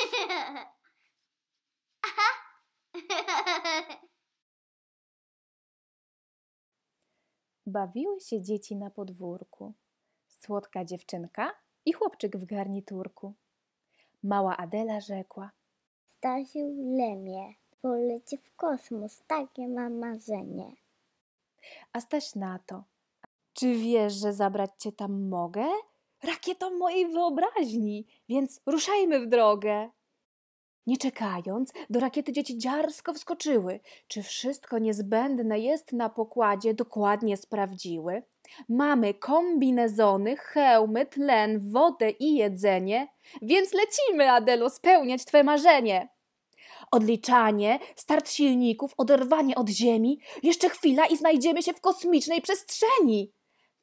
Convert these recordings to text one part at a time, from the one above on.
Bawiły się dzieci na podwórku. Słodka dziewczynka i chłopczyk w garniturku. Mała Adela rzekła: Stasiu lemie, polecie w kosmos, takie mam marzenie. A Staś na to: Czy wiesz, że zabrać cię tam mogę? rakietą mojej wyobraźni, więc ruszajmy w drogę. Nie czekając, do rakiety dzieci dziarsko wskoczyły. Czy wszystko niezbędne jest na pokładzie, dokładnie sprawdziły. Mamy kombinezony, hełmy, tlen, wodę i jedzenie, więc lecimy, Adelo, spełniać Twe marzenie. Odliczanie, start silników, oderwanie od Ziemi, jeszcze chwila i znajdziemy się w kosmicznej przestrzeni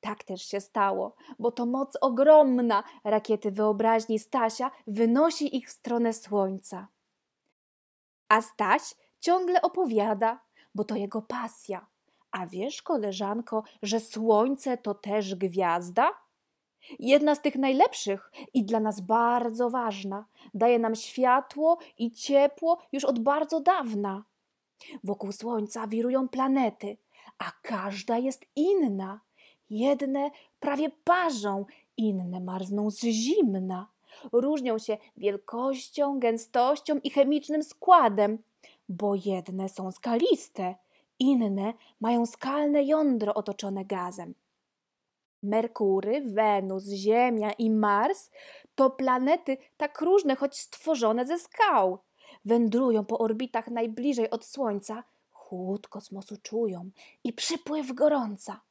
tak też się stało, bo to moc ogromna rakiety wyobraźni Stasia wynosi ich w stronę słońca. A Staś ciągle opowiada, bo to jego pasja. A wiesz, koleżanko, że słońce to też gwiazda? Jedna z tych najlepszych i dla nas bardzo ważna. Daje nam światło i ciepło już od bardzo dawna. Wokół słońca wirują planety, a każda jest inna. Jedne prawie parzą, inne marzną z zimna. Różnią się wielkością, gęstością i chemicznym składem, bo jedne są skaliste, inne mają skalne jądro otoczone gazem. Merkury, Wenus, Ziemia i Mars to planety tak różne, choć stworzone ze skał. Wędrują po orbitach najbliżej od Słońca, chłód kosmosu czują i przypływ gorąca.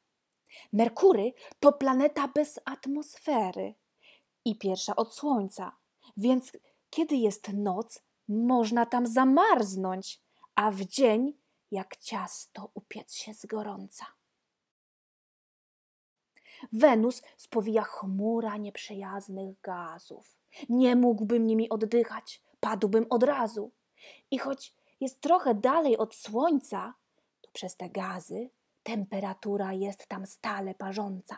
Merkury to planeta bez atmosfery i pierwsza od Słońca, więc kiedy jest noc, można tam zamarznąć, a w dzień jak ciasto upiec się z gorąca. Wenus spowija chmura nieprzyjaznych gazów. Nie mógłbym nimi oddychać, padłbym od razu. I choć jest trochę dalej od Słońca, to przez te gazy Temperatura jest tam stale parząca.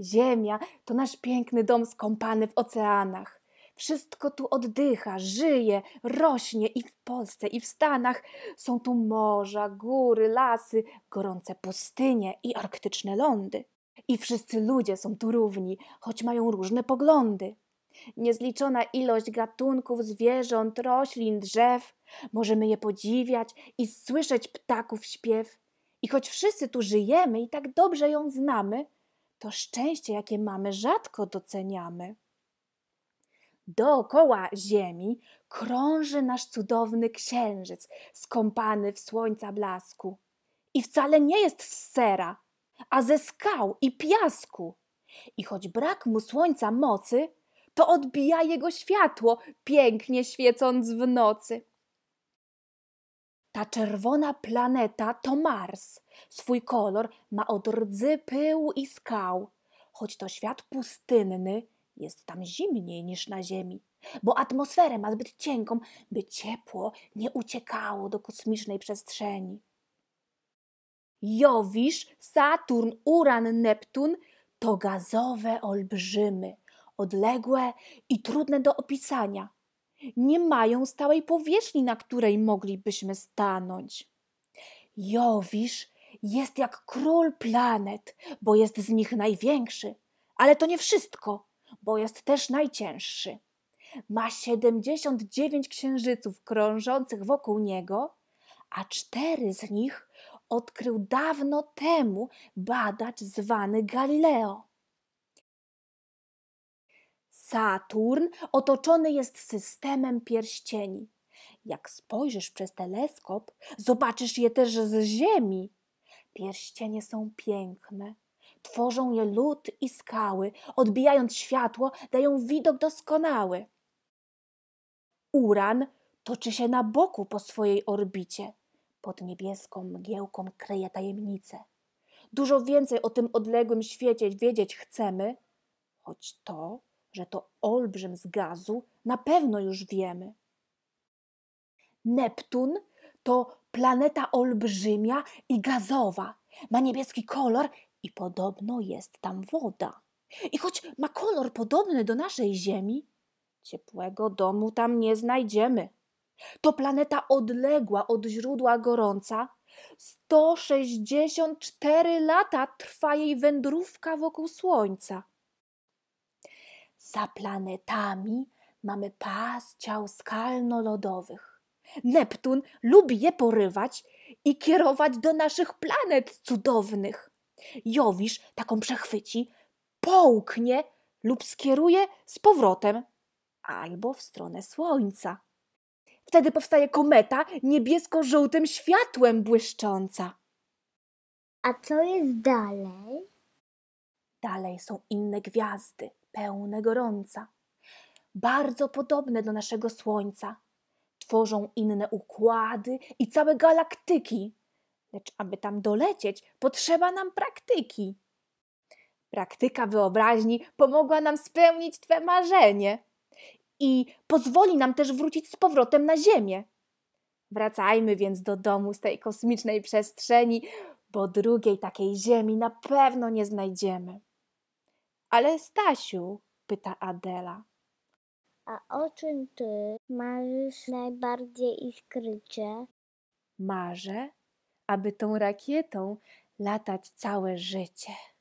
Ziemia to nasz piękny dom skąpany w oceanach. Wszystko tu oddycha, żyje, rośnie i w Polsce, i w Stanach. Są tu morza, góry, lasy, gorące pustynie i arktyczne lądy. I wszyscy ludzie są tu równi, choć mają różne poglądy. Niezliczona ilość gatunków zwierząt, roślin, drzew. Możemy je podziwiać i słyszeć ptaków śpiew. I choć wszyscy tu żyjemy i tak dobrze ją znamy, to szczęście, jakie mamy, rzadko doceniamy. Dookoła Ziemi krąży nasz cudowny księżyc, skąpany w słońca blasku. I wcale nie jest z sera, a ze skał i piasku. I choć brak mu słońca mocy, to odbija jego światło, pięknie świecąc w nocy. Ta czerwona planeta to Mars. Swój kolor ma od rdzy pyłu i skał. Choć to świat pustynny, jest tam zimniej niż na Ziemi, bo atmosferę ma zbyt cienką, by ciepło nie uciekało do kosmicznej przestrzeni. Jowisz, Saturn, Uran, Neptun to gazowe olbrzymy odległe i trudne do opisania. Nie mają stałej powierzchni, na której moglibyśmy stanąć. Jowisz jest jak król planet, bo jest z nich największy, ale to nie wszystko, bo jest też najcięższy. Ma 79 księżyców krążących wokół niego, a cztery z nich odkrył dawno temu badacz zwany Galileo. Saturn otoczony jest systemem pierścieni. Jak spojrzysz przez teleskop, zobaczysz je też z Ziemi. Pierścienie są piękne. Tworzą je lód i skały, odbijając światło, dają widok doskonały. Uran toczy się na boku po swojej orbicie. Pod niebieską mgiełką kryje tajemnice. Dużo więcej o tym odległym świecie wiedzieć chcemy, choć to że to olbrzym z gazu, na pewno już wiemy. Neptun to planeta olbrzymia i gazowa. Ma niebieski kolor i podobno jest tam woda. I choć ma kolor podobny do naszej Ziemi, ciepłego domu tam nie znajdziemy. To planeta odległa od źródła gorąca. 164 lata trwa jej wędrówka wokół Słońca. Za planetami mamy pas ciał skalno-lodowych. Neptun lubi je porywać i kierować do naszych planet cudownych. Jowisz taką przechwyci, połknie lub skieruje z powrotem albo w stronę Słońca. Wtedy powstaje kometa niebiesko-żółtym światłem błyszcząca. A co jest dalej? Dalej są inne gwiazdy, pełne gorąca, bardzo podobne do naszego Słońca. Tworzą inne układy i całe galaktyki. Lecz aby tam dolecieć, potrzeba nam praktyki. Praktyka wyobraźni pomogła nam spełnić Twe marzenie i pozwoli nam też wrócić z powrotem na Ziemię. Wracajmy więc do domu z tej kosmicznej przestrzeni, bo drugiej takiej Ziemi na pewno nie znajdziemy. Ale Stasiu, pyta Adela. A o czym ty marzysz najbardziej iskrycie? Marzę, aby tą rakietą latać całe życie.